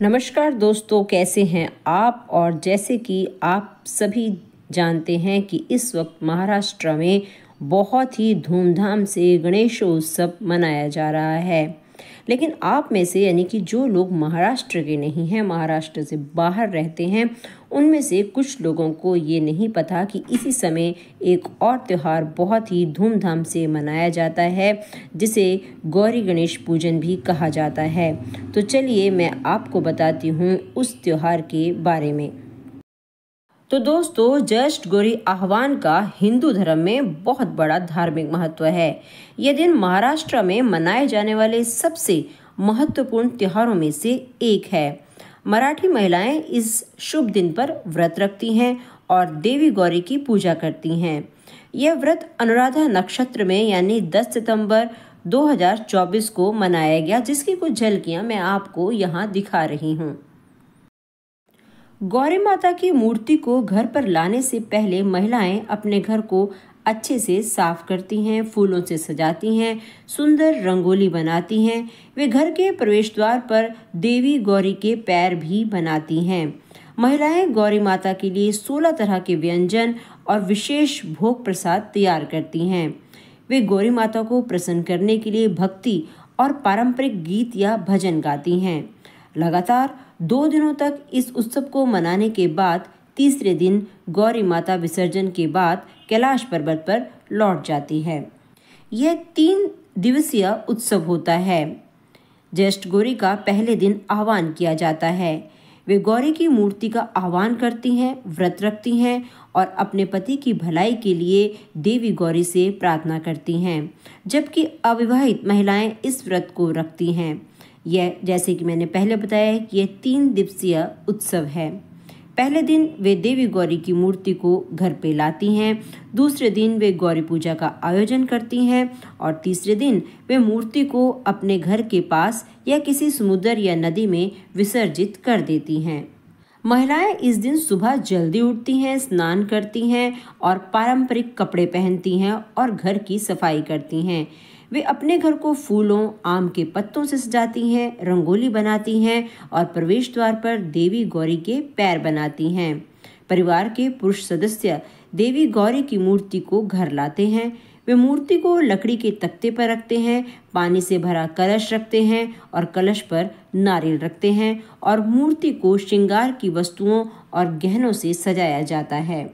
नमस्कार दोस्तों कैसे हैं आप और जैसे कि आप सभी जानते हैं कि इस वक्त महाराष्ट्र में बहुत ही धूमधाम से गणेशोत्सव मनाया जा रहा है लेकिन आप में से यानी कि जो लोग महाराष्ट्र के नहीं हैं महाराष्ट्र से बाहर रहते हैं उनमें से कुछ लोगों को ये नहीं पता कि इसी समय एक और त्यौहार बहुत ही धूमधाम से मनाया जाता है जिसे गौरी गणेश पूजन भी कहा जाता है तो चलिए मैं आपको बताती हूँ उस त्यौहार के बारे में तो दोस्तों जस्ट गोरी आह्वान का हिंदू धर्म में बहुत बड़ा धार्मिक महत्व है यह दिन महाराष्ट्र में मनाए जाने वाले सबसे महत्वपूर्ण त्योहारों में से एक है मराठी महिलाएं इस शुभ दिन पर व्रत रखती हैं और देवी गौरी की पूजा करती हैं यह व्रत अनुराधा नक्षत्र में यानी 10 सितंबर 2024 को मनाया गया जिसकी कुछ झलकियां मैं आपको यहाँ दिखा रही हूँ गौरी माता की मूर्ति को घर पर लाने से पहले महिलाएं अपने घर को अच्छे से साफ करती हैं फूलों से सजाती हैं सुंदर रंगोली बनाती हैं वे घर के प्रवेश द्वार पर देवी गौरी के पैर भी बनाती हैं महिलाएं गौरी माता के लिए 16 तरह के व्यंजन और विशेष भोग प्रसाद तैयार करती हैं वे गौरी माता को प्रसन्न करने के लिए भक्ति और पारंपरिक गीत या भजन गाती हैं लगातार दो दिनों तक इस उत्सव को मनाने के बाद तीसरे दिन गौरी माता विसर्जन के बाद कैलाश पर्वत पर लौट जाती है यह तीन दिवसीय उत्सव होता है ज्येष्ठ गौरी का पहले दिन आह्वान किया जाता है वे गौरी की मूर्ति का आह्वान करती हैं व्रत रखती हैं और अपने पति की भलाई के लिए देवी गौरी से प्रार्थना करती हैं जबकि अविवाहित महिलाएं इस व्रत को रखती हैं यह जैसे कि मैंने पहले बताया कि यह तीन दिवसीय उत्सव है पहले दिन वे देवी गौरी की मूर्ति को घर पे लाती हैं दूसरे दिन वे गौरी पूजा का आयोजन करती हैं और तीसरे दिन वे मूर्ति को अपने घर के पास या किसी समुद्र या नदी में विसर्जित कर देती हैं महिलाएं इस दिन सुबह जल्दी उठती हैं स्नान करती हैं और पारंपरिक कपड़े पहनती हैं और घर की सफाई करती हैं वे अपने घर को फूलों आम के पत्तों से सजाती हैं रंगोली बनाती हैं और प्रवेश द्वार पर देवी गौरी के पैर बनाती हैं परिवार के पुरुष सदस्य देवी गौरी की मूर्ति को घर लाते हैं वे मूर्ति को लकड़ी के तख्ते पर रखते हैं पानी से भरा कलश रखते हैं और कलश पर नारियल रखते हैं और मूर्ति को श्रृंगार की वस्तुओं और गहनों से सजाया जाता है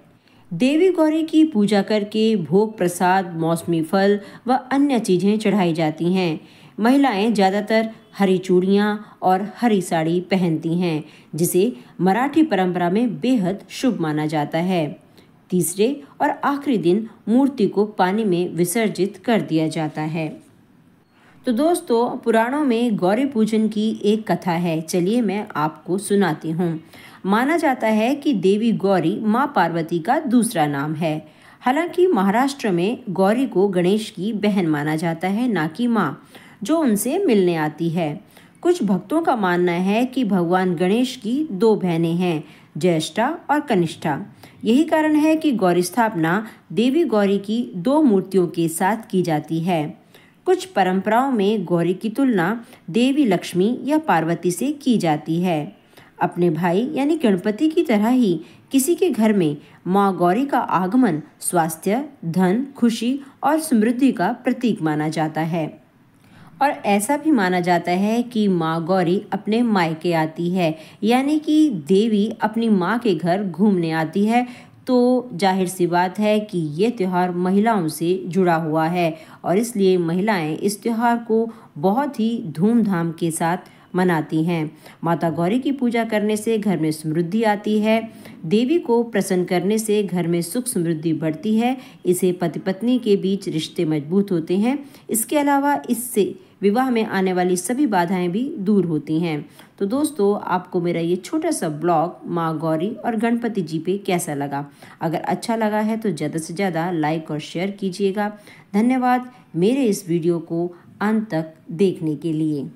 देवी गौरी की पूजा करके भोग प्रसाद मौसमी फल व अन्य चीज़ें चढ़ाई जाती हैं महिलाएं ज़्यादातर हरी चूड़ियाँ और हरी साड़ी पहनती हैं जिसे मराठी परंपरा में बेहद शुभ माना जाता है तीसरे और आखिरी दिन मूर्ति को पानी में विसर्जित कर दिया जाता है तो दोस्तों पुराणों में गौरी पूजन की एक कथा है चलिए मैं आपको सुनाती हूँ माना जाता है कि देवी गौरी माँ पार्वती का दूसरा नाम है हालांकि महाराष्ट्र में गौरी को गणेश की बहन माना जाता है ना कि माँ जो उनसे मिलने आती है कुछ भक्तों का मानना है कि भगवान गणेश की दो बहनें हैं ज्येष्ठा और कनिष्ठा यही कारण है कि गौरी स्थापना देवी गौरी की दो मूर्तियों के साथ की जाती है कुछ परंपराओं में गौरी की तुलना देवी लक्ष्मी या पार्वती से की जाती है अपने भाई यानी गणपति की तरह ही किसी के घर में माँ गौरी का आगमन स्वास्थ्य धन खुशी और समृद्धि का प्रतीक माना जाता है और ऐसा भी माना जाता है कि माँ गौरी अपने मायके आती है यानी कि देवी अपनी माँ के घर घूमने आती है तो जाहिर सी बात है कि ये त्यौहार महिलाओं से जुड़ा हुआ है और इसलिए महिलाएं इस त्यौहार को बहुत ही धूमधाम के साथ मनाती हैं माता गौरी की पूजा करने से घर में समृद्धि आती है देवी को प्रसन्न करने से घर में सुख समृद्धि बढ़ती है इसे पति पत्नी के बीच रिश्ते मजबूत होते हैं इसके अलावा इससे विवाह में आने वाली सभी बाधाएं भी दूर होती हैं तो दोस्तों आपको मेरा ये छोटा सा ब्लॉग माँ गौरी और गणपति जी पे कैसा लगा अगर अच्छा लगा है तो ज़्यादा से ज़्यादा लाइक और शेयर कीजिएगा धन्यवाद मेरे इस वीडियो को अंत तक देखने के लिए